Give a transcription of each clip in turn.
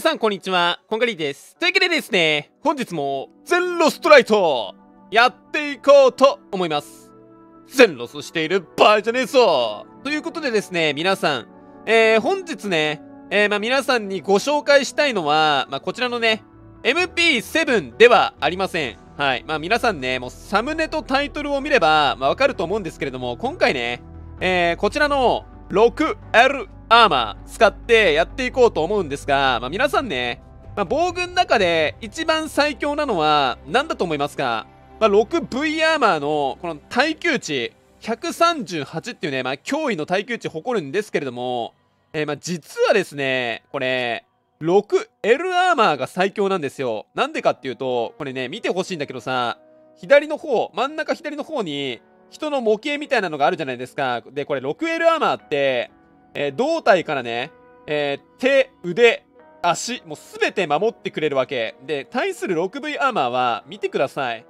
皆さんこんにちは、こんがりです。というわけでですね、本日も全ロストライトやっていこうと思います。全ロスしている場合じゃねえぞということでですね、皆さん、えー、本日ね、えー、まあ、皆さんにご紹介したいのは、まあ、こちらのね、MP7 ではありません。はい。まあ、皆さんね、もうサムネとタイトルを見れば、まあ、わかると思うんですけれども、今回ね、えー、こちらの 6L アーマー使ってやっていこうと思うんですが、まあ、皆さんね、まあ、防具の中で一番最強なのは何だと思いますか、まあ、6V アーマーのこの耐久値138っていうね、まあ、驚の耐久値誇るんですけれども、えー、まあ実はですね、これ、6L アーマーが最強なんですよ。なんでかっていうと、これね、見てほしいんだけどさ、左の方、真ん中左の方に、人の模型みたいなのがあるじゃないですか。で、これ 6L アーマーって、えー、胴体からね、えー、手、腕、足、もうすべて守ってくれるわけ。で、対する 6V アーマーは、見てください。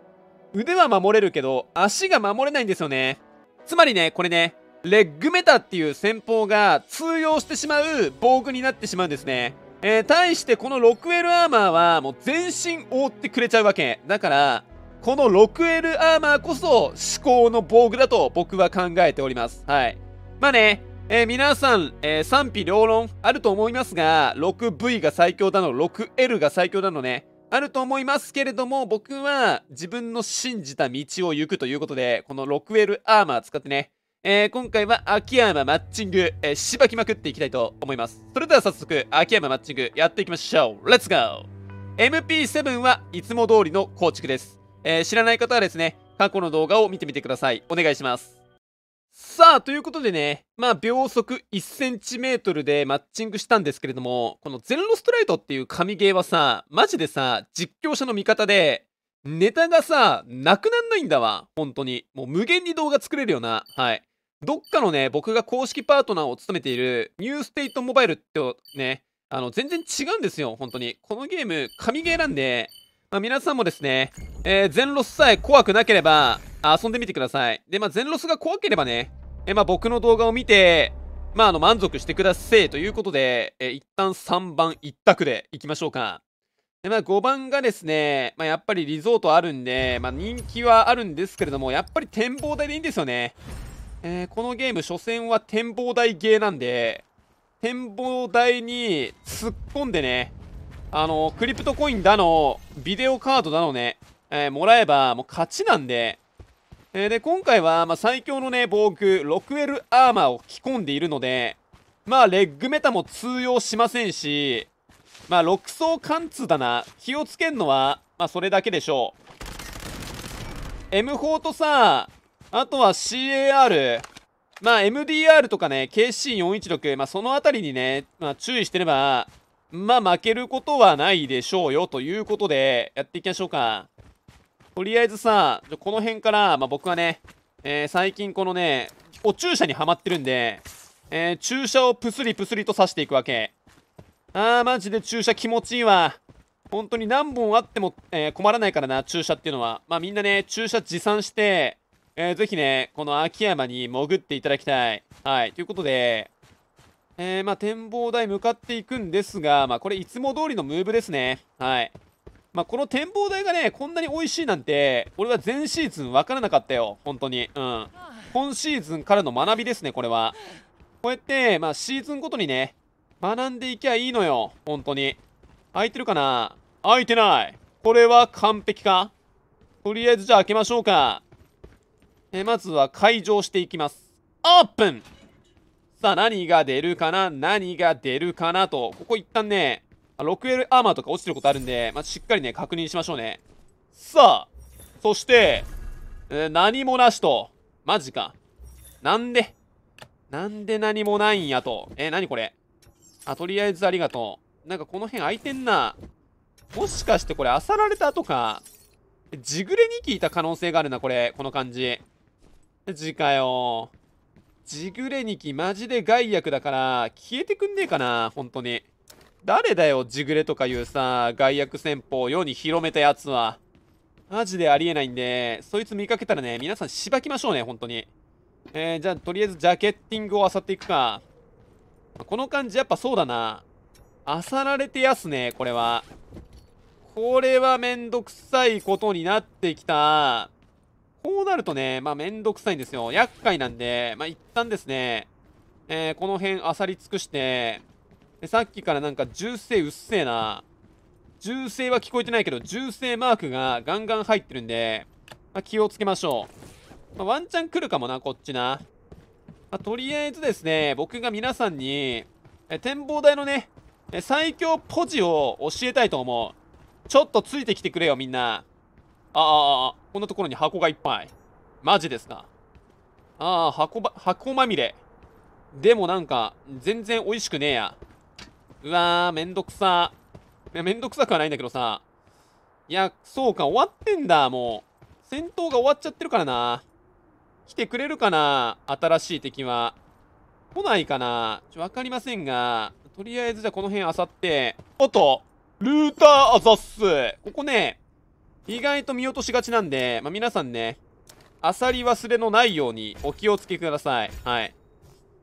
腕は守れるけど、足が守れないんですよね。つまりね、これね、レッグメタっていう戦法が通用してしまう防具になってしまうんですね。えー、対してこの 6L アーマーはもう全身覆ってくれちゃうわけ。だから、この 6L アーマーこそ至高の防具だと僕は考えております。はい。まあね、えー、皆さん、えー、賛否両論あると思いますが、6V が最強だの、6L が最強だのね、あると思いますけれども、僕は自分の信じた道を行くということで、この 6L アーマー使ってね、えー、今回は秋山マッチング、えー、しばきまくっていきたいと思います。それでは早速、秋山マッチングやっていきましょう。レッツゴー !MP7 はいつも通りの構築です。えー、知らない方はですね、過去の動画を見てみてください。お願いします。さあ、ということでね、まあ、秒速1センチメートルでマッチングしたんですけれども、このゼロストライトっていう神ゲーはさ、マジでさ、実況者の味方で、ネタがさ、なくなんないんだわ。本当に。もう無限に動画作れるよな。はい。どっかのね、僕が公式パートナーを務めている、ニューステイトモバイルってね、あの、全然違うんですよ、本当に。このゲーム、神ゲーなんで、まあ、皆さんもですね、えー、全ロスさえ怖くなければ、遊んでみてください。で、まあ、全ロスが怖ければね、え、まあ、僕の動画を見て、まあ、あの、満足してくださいということで、え、一旦3番一択でいきましょうか。で、まあ、5番がですね、まあ、やっぱりリゾートあるんで、まあ、人気はあるんですけれども、やっぱり展望台でいいんですよね。えー、このゲーム、初戦は展望台ゲーなんで、展望台に突っ込んでね、あの、クリプトコインだの、ビデオカードだのね、えー、もらえば、もう勝ちなんで、えー、で今回は、まあ、最強のね防具 6L アーマーを着込んでいるのでまあレッグメタも通用しませんしまあ6層貫通だな気をつけんのはまあそれだけでしょう M4 とさあとは CAR まあ MDR とかね KC416 まあその辺りにね、まあ、注意してればまあ負けることはないでしょうよということでやっていきましょうかとりあえずさ、この辺から、まあ、僕はね、えー、最近このね、お注射にはまってるんで、えー、注射をプスリプスリと刺していくわけ。あー、マジで注射気持ちいいわ。本当に何本あっても、えー、困らないからな、注射っていうのは。まあ、みんなね、注射持参して、えー、ぜひね、この秋山に潜っていただきたい。はい、ということで、えー、まあ、展望台向かっていくんですが、まあ、これいつも通りのムーブですね。はい。まあ、この展望台がね、こんなに美味しいなんて、俺は前シーズン分からなかったよ、本当に。うん。今シーズンからの学びですね、これは。こうやって、まあ、シーズンごとにね、学んでいきゃいいのよ、本当に。空いてるかな空いてない。これは完璧かとりあえずじゃあ開けましょうか。え、まずは開場していきます。オープンさあ、何が出るかな何が出るかなと。ここ一旦ね、6L アーマーとか落ちてることあるんで、まあ、しっかりね、確認しましょうね。さあ、そして、え何もなしと。マジか。なんでなんで何もないんやと。え何これあ、とりあえずありがとう。なんかこの辺空いてんな。もしかしてこれ、漁られたとか、ジグレに聞いた可能性があるな、これ。この感じ。ジかよ。ジグレニキマジで害悪だから、消えてくんねえかな、本当に。誰だよ、ジグレとかいうさ、外役戦法を世に広めたやつは。マジでありえないんで、そいつ見かけたらね、皆さんしばきましょうね、本当に。えー、じゃあ、とりあえずジャケッティングを漁っていくか。この感じ、やっぱそうだな。漁られてやすね、これは。これはめんどくさいことになってきた。こうなるとね、まあめんどくさいんですよ。厄介なんで、まあ一旦ですね、えー、この辺漁り尽くして、で、さっきからなんか銃声うっせえな。銃声は聞こえてないけど、銃声マークがガンガン入ってるんで、まあ、気をつけましょう。まあ、ワンチャン来るかもな、こっちな。まあ、とりあえずですね、僕が皆さんに、え展望台のね、え最強ポジを教えたいと思う。ちょっとついてきてくれよ、みんな。ああ、あこんなところに箱がいっぱい。マジですか。ああ、箱ば、箱まみれ。でもなんか、全然美味しくねえや。うわー、めんどくさ。いや、めんどくさくはないんだけどさ。いや、そうか、終わってんだ、もう。戦闘が終わっちゃってるからな。来てくれるかな新しい敵は。来ないかなちょ、わかりませんが、とりあえずじゃあこの辺あさって、おっとルーターあざっすここね、意外と見落としがちなんで、まあ、皆さんね、あさり忘れのないようにお気をつけください。はい。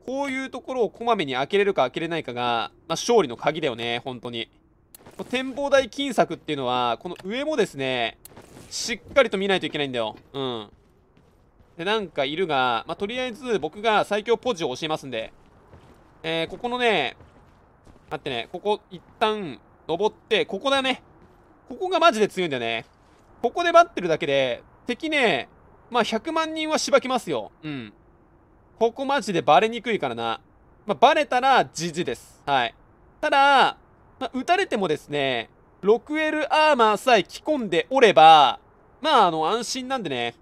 こういうところをこまめに開けれるか開けれないかが、まあ、勝利の鍵だよね、本当に。展望台金策っていうのは、この上もですね、しっかりと見ないといけないんだよ。うん。で、なんかいるが、まあ、とりあえず僕が最強ポジを教えますんで、えー、ここのね、待ってね、ここ一旦登って、ここだね。ここがマジで強いんだよね。ここで待ってるだけで、敵ね、まあ100万人はしばきますよ。うん。ここマジでバレにくいからな。まあ、バレたらじじです。はい。ただ、まあ、撃たれてもですね、6L アーマーさえ着込んでおれば、まあ、あの、安心なんでね。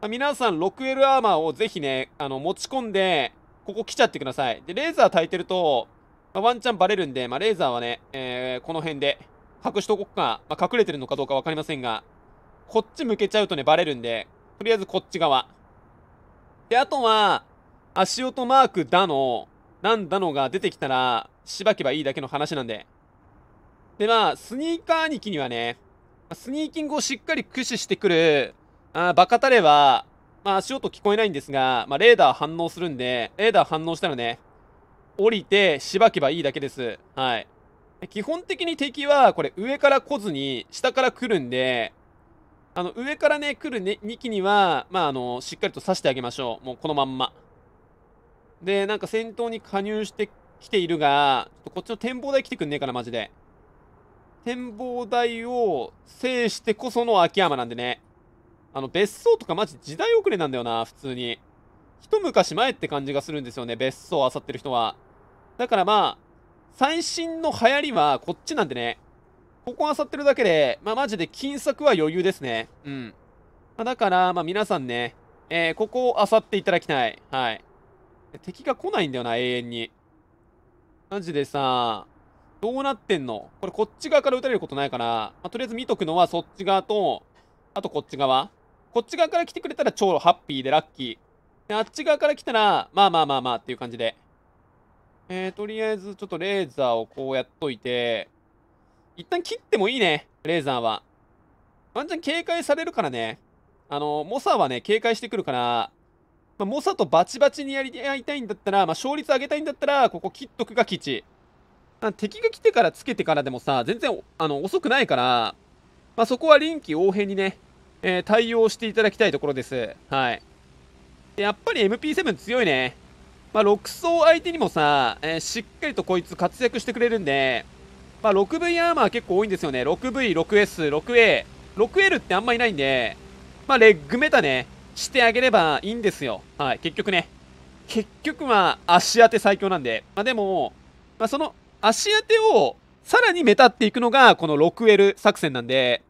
まあ、皆さん 6L アーマーをぜひね、あの、持ち込んで、ここ来ちゃってください。で、レーザー焚いてると、まあ、ワンチャンバレるんで、まあ、レーザーはね、えー、この辺で、隠しとこっか。まあ、隠れてるのかどうかわかりませんが、こっち向けちゃうとね、バレるんで、とりあえずこっち側。で、あとは、足音マークだの、なんだのが出てきたら、しばけばいいだけの話なんで。で、まあ、スニーカー兄貴にはね、スニーキングをしっかり駆使してくる、あバカタレは、まあ、足音聞こえないんですが、まあ、レーダー反応するんで、レーダー反応したらね、降りて、しばけばいいだけです。はい。基本的に敵は、これ、上から来ずに、下から来るんで、あの、上からね、来るね、2機には、まあ、あの、しっかりと刺してあげましょう。もう、このまんま。で、なんか戦闘に加入してきているが、ちょっとこっちの展望台来てくんねえかな、マジで。展望台を制してこその秋山なんでね。あの、別荘とかマジ時代遅れなんだよな、普通に。一昔前って感じがするんですよね、別荘漁ってる人は。だからまあ、最新の流行りはこっちなんでね。ここ漁ってるだけで、まあマジで金策は余裕ですね。うん。まあ、だから、まあ皆さんね、えー、ここを漁っていただきたい。はい。敵が来ないんだよな、永遠に。マジでさ、どうなってんのこれこっち側から撃たれることないから、まあ、とりあえず見とくのはそっち側と、あとこっち側。こっち側から来てくれたら超ハッピーでラッキー。で、あっち側から来たら、まあまあまあまあっていう感じで。えー、とりあえずちょっとレーザーをこうやっといて、一旦切ってもいいね、レーザーは。ワンチャン警戒されるからね。あの、モサはね、警戒してくるから、まあ、猛者とバチバチにやり合いたいんだったら、まあ、勝率上げたいんだったら、ここ切っとくが吉。まあ、敵が来てからつけてからでもさ、全然あの遅くないから、まあ、そこは臨機応変にね、えー、対応していただきたいところです。はい。やっぱり MP7 強いね。まあ、6層相手にもさ、えー、しっかりとこいつ活躍してくれるんで、まあ、6V アーマー結構多いんですよね。6V、6S、6A。6L ってあんまいないんで、まあ、レッグメタね。してあげればいいんですよ。はい、結局ね。結局は足当て最強なんで。まあ、でも、まあ、その足当てをさらにメタっていくのがこの 6L 作戦なんで、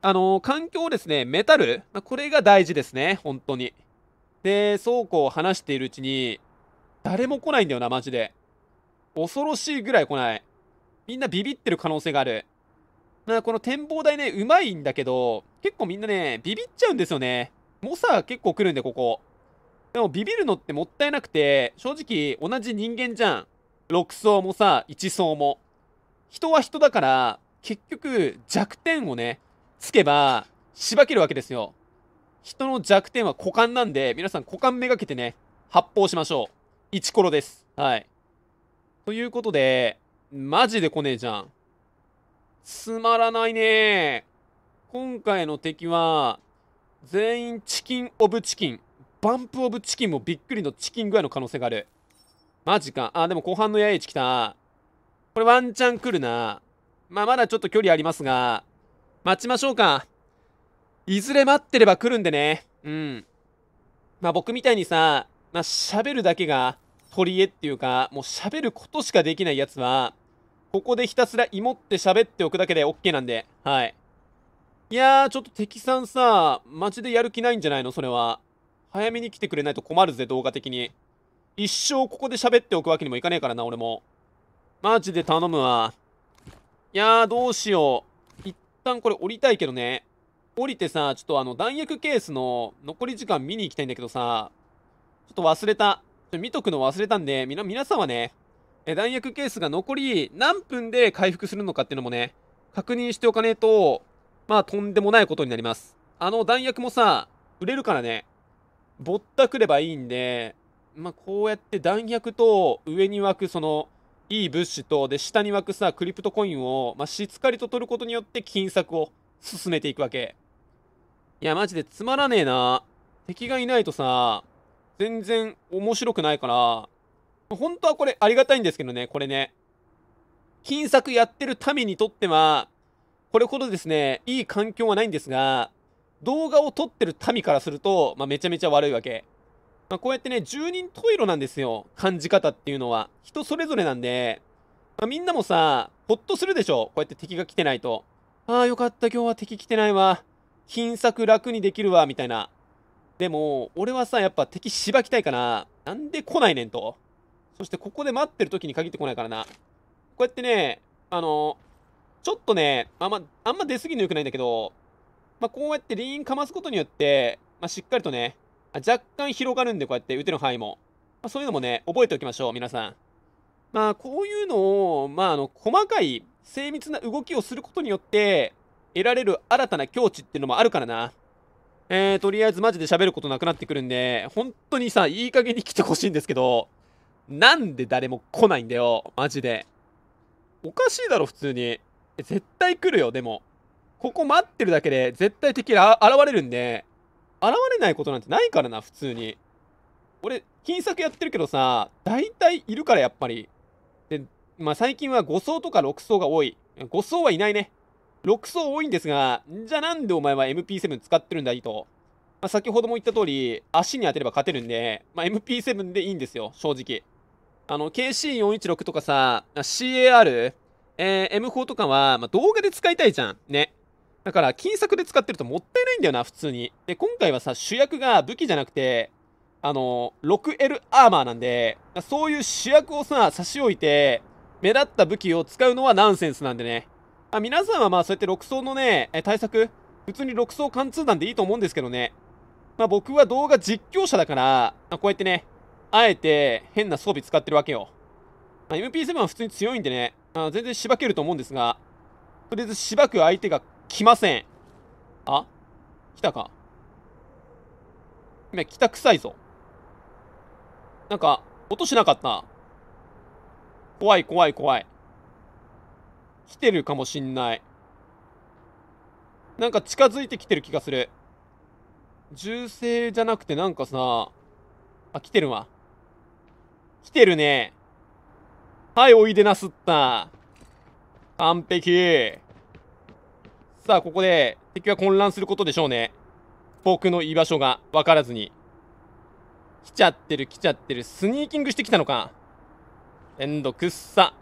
あのー、環境をですね、メタル、まあ、これが大事ですね、本当に。で、倉庫を離しているうちに、誰も来ないんだよな、マジで。恐ろしいぐらい来ない。みんなビビってる可能性がある。まあ、この展望台ね、うまいんだけど、結構みんなね、ビビっちゃうんですよね。モサ結構来るんで、ここ。でもビビるのってもったいなくて、正直同じ人間じゃん。6層もさ、1層も。人は人だから、結局弱点をね、つけば、しばけるわけですよ。人の弱点は股間なんで、皆さん股間めがけてね、発砲しましょう。1コロです。はい。ということで、マジで来ねえじゃん。つまらないね今回の敵は、全員チキン・オブ・チキン。バンプ・オブ・チキンもびっくりのチキン具合の可能性がある。マジか。あ、でも後半の営地来た。これワンチャン来るな。まあ、まだちょっと距離ありますが、待ちましょうか。いずれ待ってれば来るんでね。うん。まあ、僕みたいにさ、まあ、喋るだけが取り柄っていうか、もう喋ることしかできないやつは、ここでひたすら芋って喋っておくだけで OK なんで、はい。いやー、ちょっと敵さんさ、マジでやる気ないんじゃないのそれは。早めに来てくれないと困るぜ、動画的に。一生ここで喋っておくわけにもいかねえからな、俺も。マジで頼むわ。いやー、どうしよう。一旦これ降りたいけどね。降りてさ、ちょっとあの、弾薬ケースの残り時間見に行きたいんだけどさ、ちょっと忘れた。ちょ見とくの忘れたんで、みな、皆さんはね、え、弾薬ケースが残り何分で回復するのかっていうのもね、確認しておかねえと、まあとんでもないことになります。あの弾薬もさ、売れるからね、ぼったくればいいんで、まあこうやって弾薬と上に湧くその、いい物資と、で、下に湧くさ、クリプトコインを、まあ、しっかりと取ることによって金策を進めていくわけ。いや、マジでつまらねえな。敵がいないとさ、全然面白くないから、本当はこれありがたいんですけどね、これね。金策やってる民にとっては、これほどですね、いい環境はないんですが、動画を撮ってる民からすると、まあ、めちゃめちゃ悪いわけ。まあ、こうやってね、10人十色なんですよ。感じ方っていうのは。人それぞれなんで、まあ、みんなもさ、ほっとするでしょ。こうやって敵が来てないと。ああ、よかった、今日は敵来てないわ。金策楽にできるわ、みたいな。でも、俺はさ、やっぱ敵しばきたいかななんで来ないねんと。そしてここで待ってる時に限って来ないからな。こうやってね、あのちょっとね、あんま、あんま出過ぎの良くないんだけど、まあ、こうやってリーンかますことによって、まあ、しっかりとね、若干広がるんで、こうやって打てる範囲も。まあ、そういうのもね、覚えておきましょう、皆さん。まあ、こういうのを、まあ、あの、細かい、精密な動きをすることによって、得られる新たな境地っていうのもあるからな。えー、とりあえずマジで喋ることなくなってくるんで、本当にさ、いい加減に来てほしいんですけど、なんで誰も来ないんだよ、マジで。おかしいだろ、普通に。絶対来るよ、でも。ここ待ってるだけで、絶対敵が現れるんで、現れないことなんてないからな、普通に。俺、金策やってるけどさ、大体いるから、やっぱり。で、まあ、最近は5層とか6層が多い。5層はいないね。6層多いんですが、じゃあなんでお前は MP7 使ってるんだ、いいと。まあ、先ほども言った通り、足に当てれば勝てるんで、まあ、MP7 でいいんですよ、正直。あの、KC416 とかさ、CAR、えー、M4 とかは、まあ、動画で使いたいじゃん。ね。だから、金策で使ってるともったいないんだよな、普通に。で、今回はさ、主役が武器じゃなくて、あの、6L アーマーなんで、そういう主役をさ、差し置いて、目立った武器を使うのはナンセンスなんでね。あ皆さんはまあ、そうやって6層のね、対策、普通に6層貫通弾でいいと思うんですけどね。まあ、僕は動画実況者だから、まこうやってね、あえて変な装備使ってるわけよ。まあ、MP7 は普通に強いんでね、あ全然しばけると思うんですが、とりあえずしばく相手が来ません。あ来たか。め、来た臭いぞ。なんか、音しなかった。怖い怖い怖い。来てるかもしんない。なんか近づいてきてる気がする。銃声じゃなくてなんかさ、あ、来てるわ。来てるね。はい、おいでなすった。完璧。さあ、ここで敵は混乱することでしょうね。僕の居場所が分からずに。来ちゃってる来ちゃってる。スニーキングしてきたのか。エンドくっさ。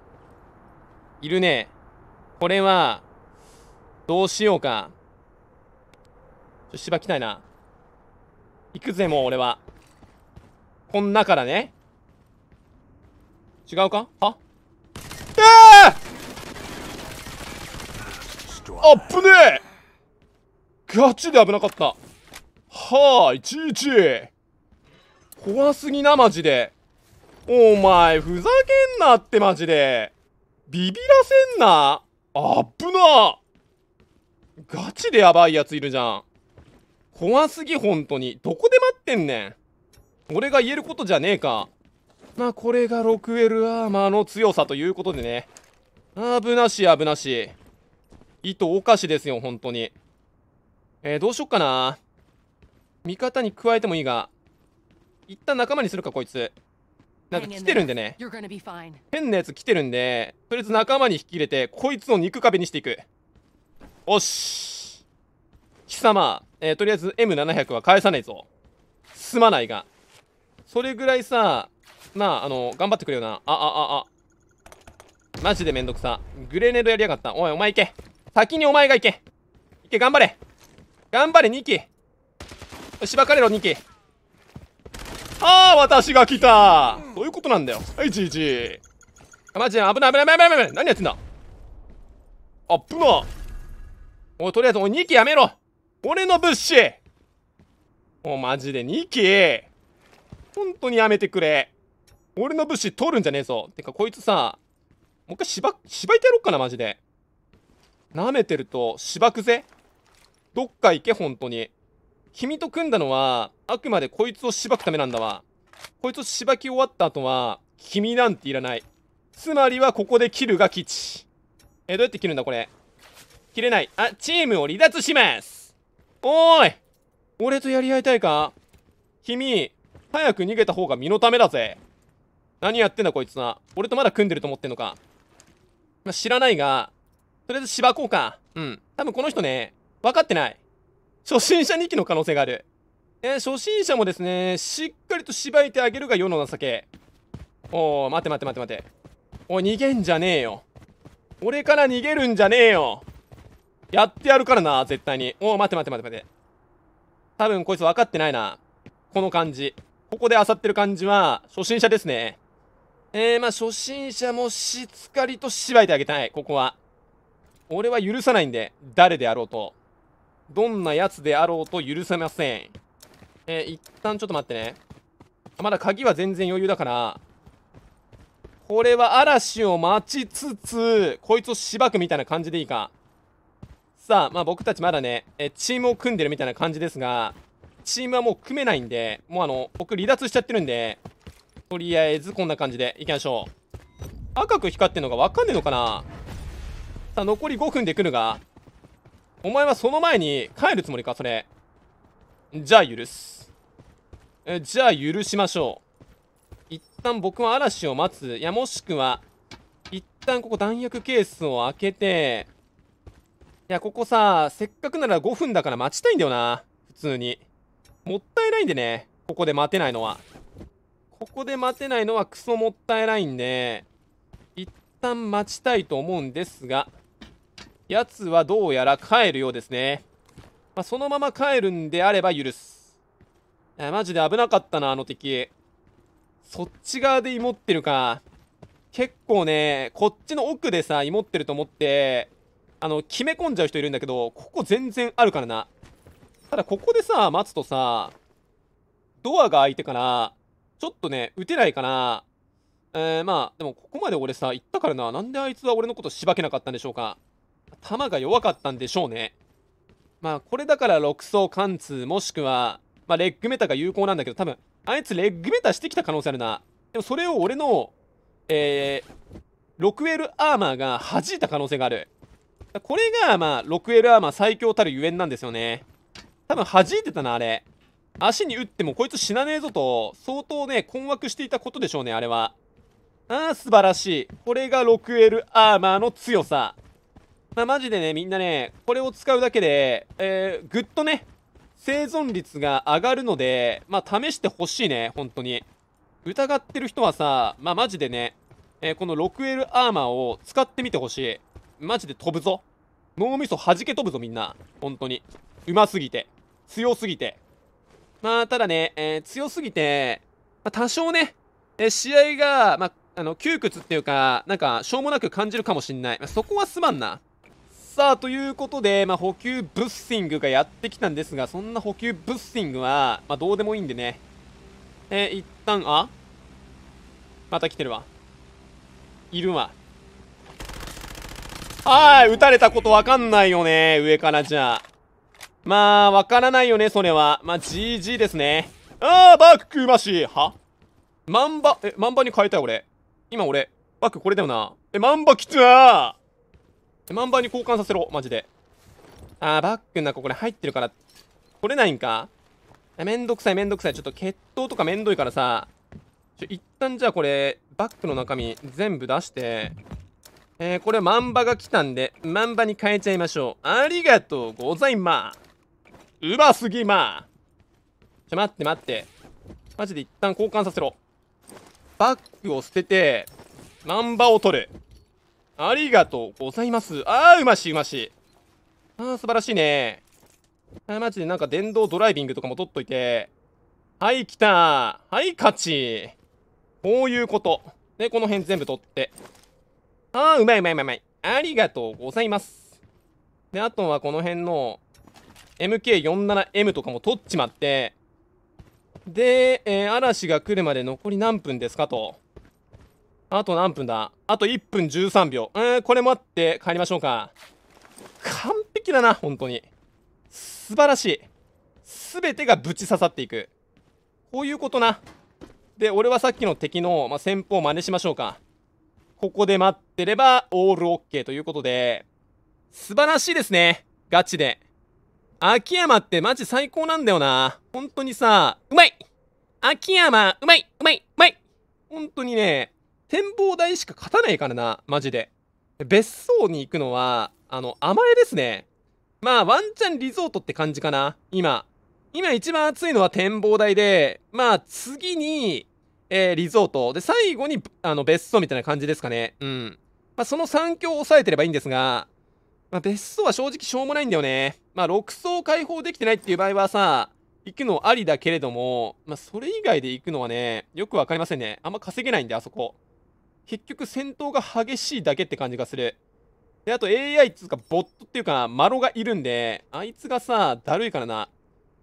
いるね。これは、どうしようか。ちょ、芝来たいな。行くぜ、もう俺は。こんなからね。違うかあええあっぶねえガチで危なかったはあいちいち怖すぎなマジでお前ふざけんなってマジでビビらせんなあっぶなガチでやばいやついるじゃん怖すぎ本当にどこで待ってんねん俺が言えることじゃねえかまあ、これが 6L アーマーの強さということでね。危なし危なし糸おかしですよ、本当に。えー、どうしよっかな。味方に加えてもいいが。一旦仲間にするか、こいつ。なんか来てるんでね。変なやつ来てるんで、とりあえず仲間に引き入れて、こいつを肉壁にしていく。おし。貴様、えー、とりあえず M700 は返さねえぞ。すまないが。それぐらいさ、まあ、あの、頑張ってくれよな。あ、あ、あ、あ。マジでめんどくさ。グレネードやりやがった。おい、お前行け。先にお前が行け。行け、頑張れ。頑張れ、2機。しばかれろ、2機。ああ、私が来た。どういうことなんだよ。はい、じいじ。マジで危ない、危ない、危ない、危ない。何やってんだ。あっぶな。おい、とりあえず、おい、2機やめろ。俺の物資。おマジで2機。本当にやめてくれ。俺の武士通るんじゃねえぞ。てか、こいつさ、もう一回しば、しばいてやろっかな、マジで。舐めてると、しばくぜ。どっか行け、本当に。君と組んだのは、あくまでこいつをしばくためなんだわ。こいつをしばき終わった後は、君なんていらない。つまりは、ここで切るが吉。え、どうやって切るんだ、これ。切れない。あ、チームを離脱しますおーい俺とやり合いたいか君、早く逃げた方が身のためだぜ。何やってんだこいつは。俺とまだ組んでると思ってんのか。まあ、知らないが、とりあえずばこうか。うん。多分この人ね、分かってない。初心者2期の可能性がある。えー、初心者もですね、しっかりとしばいてあげるが世の情け。おお待て待て待て待て。おい、逃げんじゃねえよ。俺から逃げるんじゃねえよ。やってやるからな、絶対に。おお待て待て待て待て。多分こいつ分かってないな。この感じ。ここで漁ってる感じは、初心者ですね。えー、まあ、初心者もしつかりとしばいてあげたい、ここは。俺は許さないんで、誰であろうと。どんなやつであろうと許せません。えー、一旦ちょっと待ってね。まだ鍵は全然余裕だから、これは嵐を待ちつつ、こいつをしばくみたいな感じでいいか。さあ、まあ僕たちまだね、えチームを組んでるみたいな感じですが、チームはもう組めないんで、もうあの、僕離脱しちゃってるんで、とりあえずこんな感じでいきましょう赤く光ってんのがわかんねえのかなさあ残り5分で来るがお前はその前に帰るつもりかそれじゃあ許すえじゃあ許しましょう一旦僕は嵐を待ついやもしくは一旦ここ弾薬ケースを開けていやここさせっかくなら5分だから待ちたいんだよな普通にもったいないんでねここで待てないのはここで待てないのはクソもったいないんで、一旦待ちたいと思うんですが、奴はどうやら帰るようですね。まあ、そのまま帰るんであれば許す。あマジで危なかったな、あの敵。そっち側で芋ってるか。結構ね、こっちの奥でさ、芋ってると思って、あの、決め込んじゃう人いるんだけど、ここ全然あるからな。ただ、ここでさ、待つとさ、ドアが開いてから、ちょっとね、打てないかな。えー、まあ、でもここまで俺さ、言ったからな。なんであいつは俺のことしばけなかったんでしょうか。弾が弱かったんでしょうね。まあ、これだから6層貫通、もしくは、まあ、レッグメタが有効なんだけど、多分、あいつレッグメタしてきた可能性あるな。でもそれを俺の、えー、6エルアーマーが弾いた可能性がある。これが、まあ、6 l エルアーマー最強たるゆえんなんですよね。多分弾いてたな、あれ。足に打ってもこいつ死なねえぞと、相当ね、困惑していたことでしょうね、あれは。ああ素晴らしい。これが 6L アーマーの強さ。まあ、マジでね、みんなね、これを使うだけで、えー、ぐっとね、生存率が上がるので、まあ、試してほしいね、本当に。疑ってる人はさ、まあ、マジでね、えー、この 6L アーマーを使ってみてほしい。マジで飛ぶぞ。脳みそ弾け飛ぶぞ、みんな。本当に。うますぎて。強すぎて。まあ、ただね、えー、強すぎて、まあ、多少ね、えー、試合が、まあ、あの、窮屈っていうか、なんか、しょうもなく感じるかもしんない。まあ、そこはすまんな。さあ、ということで、まあ、補給ブッシングがやってきたんですが、そんな補給ブッシングは、まあ、どうでもいいんでね。えー、一旦、あまた来てるわ。いるわ。はい、撃たれたことわかんないよね。上からじゃあ。まあ、わからないよね、それは。まあ、GG ですね。ああ、バッククマシはマンバ、え、マンバに変えたよ、俺。今俺、バックこれだよな。え、マンバきつなーマンバに交換させろ、マジで。ああ、バックの中これ入ってるから、取れないんかめんどくさいめんどくさい。ちょっと決闘とかめんどいからさ、ちょ、一旦じゃあこれ、バックの中身全部出して、えー、これマンバが来たんで、マンバに変えちゃいましょう。ありがとうございます。うますぎまちょ、待って待って。マジで一旦交換させろ。バッグを捨てて、ナンバーを取る。ありがとうございます。ああうまし、うまし。ああ素晴らしいね。あマジでなんか電動ドライビングとかも取っといて。はい、来たはい、勝ち。こういうこと。で、この辺全部取って。ああうまいうまいうまいうまい。ありがとうございます。で、あとはこの辺の、MK47M とかも取っちまって、で、えー、嵐が来るまで残り何分ですかと。あと何分だあと1分13秒。うー、これもあって帰りましょうか。完璧だな、本当に。素晴らしい。すべてがぶち刺さっていく。こういうことな。で、俺はさっきの敵の、まあ、戦法を真似しましょうか。ここで待ってれば、オールオッケーということで、素晴らしいですね。ガチで。秋山ってマジ最高なんだよな。本当にさ、うまい秋山、うまいうまいうまい本当にね、展望台しか勝たないからな、マジで。別荘に行くのは、あの、甘えですね。まあ、ワンチャンリゾートって感じかな、今。今一番暑いのは展望台で、まあ、次に、えー、リゾート。で、最後に、あの、別荘みたいな感じですかね。うん。まあ、その3強を抑えてればいいんですが、まあ、別荘は正直しょうもないんだよね。まあ、6層解放できてないっていう場合はさ、行くのありだけれども、まあ、それ以外で行くのはね、よくわかりませんね。あんま稼げないんで、あそこ。結局、戦闘が激しいだけって感じがする。で、あと AI つうか、ボットっていうか、マロがいるんで、あいつがさ、だるいからな。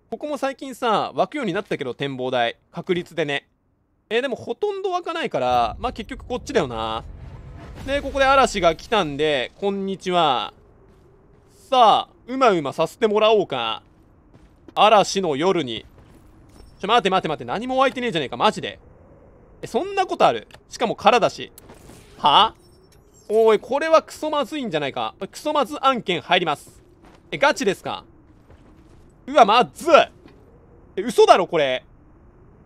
ここも最近さ、湧くようになったけど、展望台。確率でね。えー、でもほとんど湧かないから、まあ、結局こっちだよな。で、ここで嵐が来たんで、こんにちは。さあ、うまうまさせてもらおうか。嵐の夜に。ちょ、待て待て待て、何も湧いてねえじゃねえか、マジで。え、そんなことあるしかも空だし。はあおい、これはクソまずいんじゃないか。クソまず案件入ります。え、ガチですかうわ、まずいえ、嘘だろ、これ。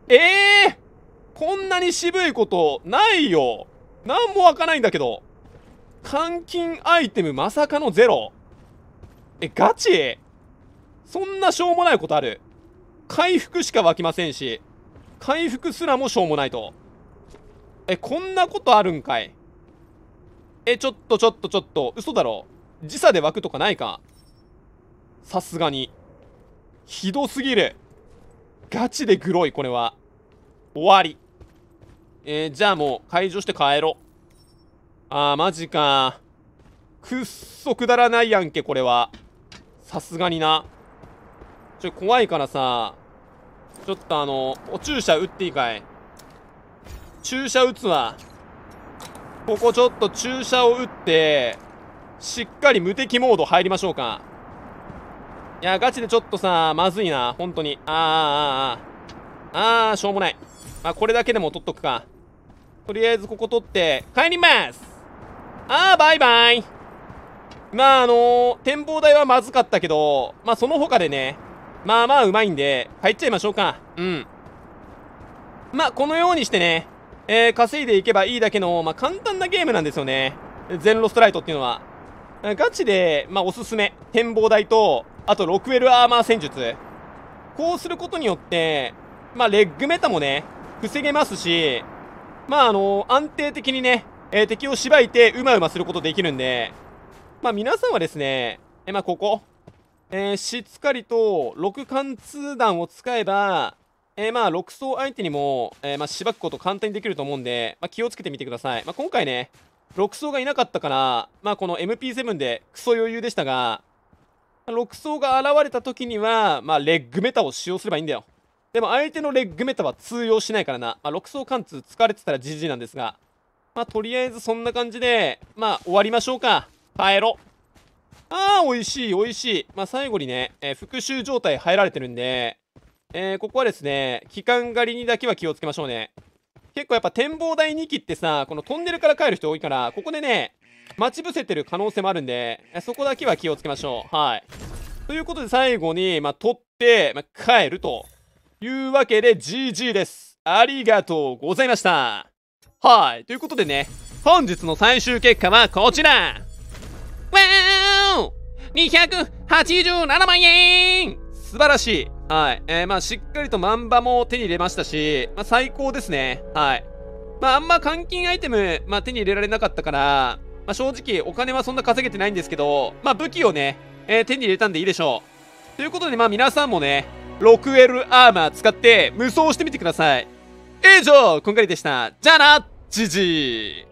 ええー、こんなに渋いことないよ。なんもわかないんだけど。監禁アイテムまさかのゼロ。え、ガチそんなしょうもないことある回復しか湧きませんし、回復すらもしょうもないと。え、こんなことあるんかいえ、ちょっとちょっとちょっと、嘘だろ時差で湧くとかないかさすがに。ひどすぎる。ガチでグロい、これは。終わり。えー、じゃあもう、解除して帰ろ。あー、マジか。くっそくだらないやんけ、これは。さすがにな。ちょ、怖いからさ、ちょっとあの、お注射打っていいかい注射打つわ。ここちょっと注射を打って、しっかり無敵モード入りましょうか。いや、ガチでちょっとさ、まずいな、本当に。あーあーあー。あしょうもない。まあ、これだけでも取っとくか。とりあえずここ取って、帰りますああバイバイまああのー、展望台はまずかったけど、まあその他でね、まあまあうまいんで、入っちゃいましょうか。うん。まあこのようにしてね、えー、稼いでいけばいいだけの、まあ簡単なゲームなんですよね。ゼンロストライトっていうのは。ガチで、まあおすすめ。展望台と、あとロクエルアーマー戦術。こうすることによって、まあレッグメタもね、防げますし、まああのー、安定的にね、えー、敵をしばいてうまうますることできるんで、まあ、皆さんはですね、え、まあ、ここ、えー、しっかりと6貫通弾を使えば、えー、まあ、6層相手にも、えー、まあ、しばくこと簡単にできると思うんで、まあ、気をつけてみてください。まあ、今回ね、6層がいなかったから、まあ、この MP7 でクソ余裕でしたが、6層が現れた時には、まあ、レッグメタを使用すればいいんだよ。でも相手のレッグメタは通用しないからな。まあ、6層貫通疲れてたら GG なんですが、まあ、とりあえずそんな感じで、まあ、終わりましょうか。帰ろ。あー、美味しい、美味しい。まあ、最後にね、えー、復讐状態入られてるんで、えー、ここはですね、期間狩りにだけは気をつけましょうね。結構やっぱ展望台2機ってさ、このトンネルから帰る人多いから、ここでね、待ち伏せてる可能性もあるんで、そこだけは気をつけましょう。はい。ということで最後に、まあ、取って、まあ、帰るというわけで GG です。ありがとうございました。はい。ということでね、本日の最終結果はこちらわー !287 万円素晴らしい。はい。えー、まあ、しっかりとマンバも手に入れましたし、まあ、最高ですね。はい。まあ、あんま換金アイテム、まあ、手に入れられなかったから、まあ、正直、お金はそんな稼げてないんですけど、まあ、武器をね、えー、手に入れたんでいいでしょう。ということで、まあ、皆さんもね、6L アーマー使って、無双してみてください。以上、こんがりでした。じゃあな、じじい。